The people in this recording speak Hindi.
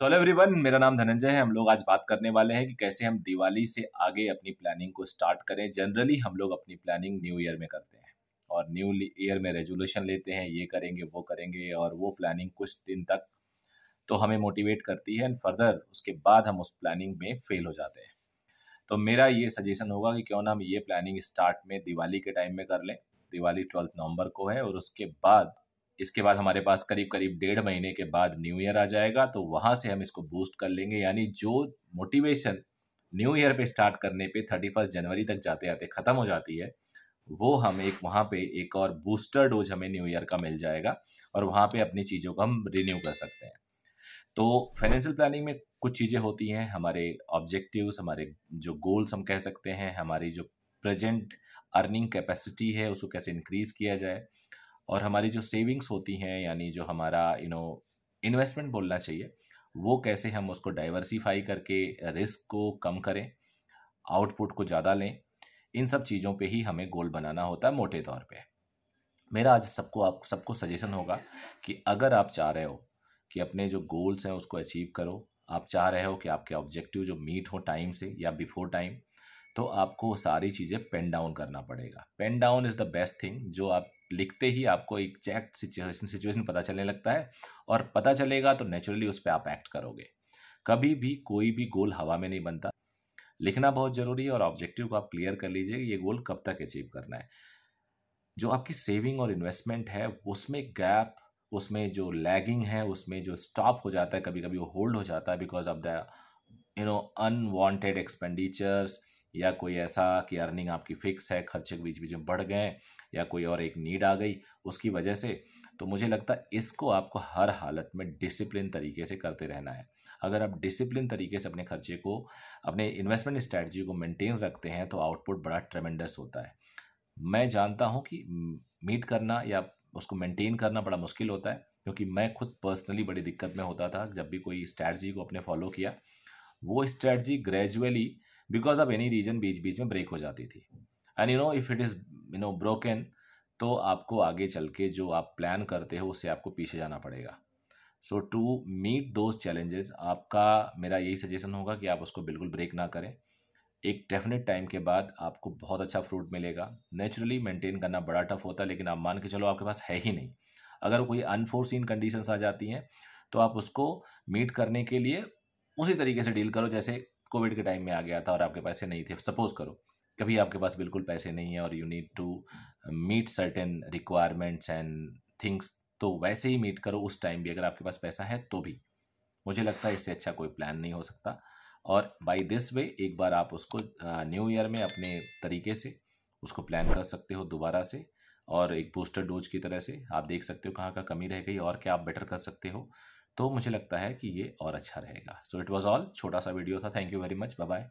तो हेलो एवरीवन मेरा नाम धनंजय है हम लोग आज बात करने वाले हैं कि कैसे हम दिवाली से आगे अपनी प्लानिंग को स्टार्ट करें जनरली हम लोग अपनी प्लानिंग न्यू ईयर में करते हैं और न्यू ईयर में रेजोल्यूशन लेते हैं ये करेंगे वो करेंगे और वो प्लानिंग कुछ दिन तक तो हमें मोटिवेट करती है एंड फर्दर उसके बाद हम उस प्लानिंग में फेल हो जाते हैं तो मेरा ये सजेशन होगा कि क्यों ना हम ये प्लानिंग स्टार्ट में दिवाली के टाइम में कर लें दिवाली ट्वेल्थ नवंबर को है और उसके बाद इसके बाद हमारे पास करीब करीब डेढ़ महीने के बाद न्यू ईयर आ जाएगा तो वहाँ से हम इसको बूस्ट कर लेंगे यानी जो मोटिवेशन न्यू ईयर पे स्टार्ट करने पे थर्टी फर्स्ट जनवरी तक जाते आते ख़त्म हो जाती है वो हम एक वहाँ पे एक और बूस्टर डोज हमें न्यू ईयर का मिल जाएगा और वहाँ पे अपनी चीज़ों को हम रिन्यू कर सकते हैं तो फाइनेंशियल प्लानिंग में कुछ चीज़ें होती हैं हमारे ऑब्जेक्टिव्स हमारे जो गोल्स हम कह सकते हैं हमारी जो प्रेजेंट अर्निंग कैपेसिटी है उसको कैसे इंक्रीज़ किया जाए और हमारी जो सेविंग्स होती हैं यानी जो हमारा यू नो इन्वेस्टमेंट बोलना चाहिए वो कैसे हम उसको डाइवर्सीफाई करके रिस्क को कम करें आउटपुट को ज़्यादा लें इन सब चीज़ों पे ही हमें गोल बनाना होता है मोटे तौर पे मेरा आज सबको आप सबको सजेशन होगा कि अगर आप चाह रहे हो कि अपने जो गोल्स हैं उसको अचीव करो आप चाह रहे हो कि आपके ऑब्जेक्टिव जो मीट हो टाइम से या बिफोर टाइम तो आपको सारी चीज़ें पेन डाउन करना पड़ेगा pen down is the best thing जो आप लिखते ही आपको एक चैक्ट सिचुएशन सिचुएशन पता चलने लगता है और पता चलेगा तो नेचुरली उस पर आप एक्ट करोगे कभी भी कोई भी गोल हवा में नहीं बनता लिखना बहुत ज़रूरी है और ऑब्जेक्टिव को आप क्लियर कर लीजिए ये गोल कब तक अचीव करना है जो आपकी सेविंग और इन्वेस्टमेंट है उसमें गैप उसमें जो लैगिंग है उसमें जो स्टॉप हो जाता है कभी कभी वो होल्ड हो जाता है because of the you know unwanted expenditures या कोई ऐसा कि अर्निंग आपकी फिक्स है खर्चे बीच बीच में बढ़ गए या कोई और एक नीड आ गई उसकी वजह से तो मुझे लगता है इसको आपको हर हालत में डिसिप्लिन तरीके से करते रहना है अगर आप डिसिप्लिन तरीके से अपने खर्चे को अपने इन्वेस्टमेंट स्ट्रैटी को मेंटेन रखते हैं तो आउटपुट बड़ा ट्रेमेंडस होता है मैं जानता हूँ कि मीट करना या उसको मेंटेन करना बड़ा मुश्किल होता है क्योंकि मैं खुद पर्सनली बड़ी दिक्कत में होता था जब भी कोई स्ट्रैटजी को अपने फॉलो किया वो strategy gradually because of any reason बीच बीच में ब्रेक हो जाती थी and you know if it is you know broken तो आपको आगे चल के जो आप प्लान करते हो उससे आपको पीछे जाना पड़ेगा so to meet those challenges आपका मेरा यही सजेशन होगा कि आप उसको बिल्कुल ब्रेक ना करें एक डेफिनेट टाइम के बाद आपको बहुत अच्छा फ्रूट मिलेगा नेचुरली मेंटेन करना बड़ा टफ होता है लेकिन आप मान के चलो आपके पास है ही नहीं अगर कोई अनफोर्सिन कंडीशंस आ जाती हैं तो आप उसको मीट करने के लिए उसी तरीके से डील करो जैसे कोविड के टाइम में आ गया था और आपके पैसे नहीं थे सपोज करो कभी आपके पास बिल्कुल पैसे नहीं है और you need to meet certain requirements and things तो वैसे ही मीट करो उस टाइम भी अगर आपके पास पैसा है तो भी मुझे लगता है इससे अच्छा कोई प्लान नहीं हो सकता और बाय दिस वे एक बार आप उसको न्यू uh, ईयर में अपने तरीके से उसको प्लान कर सकते हो दोबारा से और एक बूस्टर डोज की तरह से आप देख सकते हो कहाँ का कमी रह गई और क्या आप बेटर कर सकते हो तो मुझे लगता है कि ये और अच्छा रहेगा सो इट वॉज ऑल छोटा सा वीडियो था thank you very much bye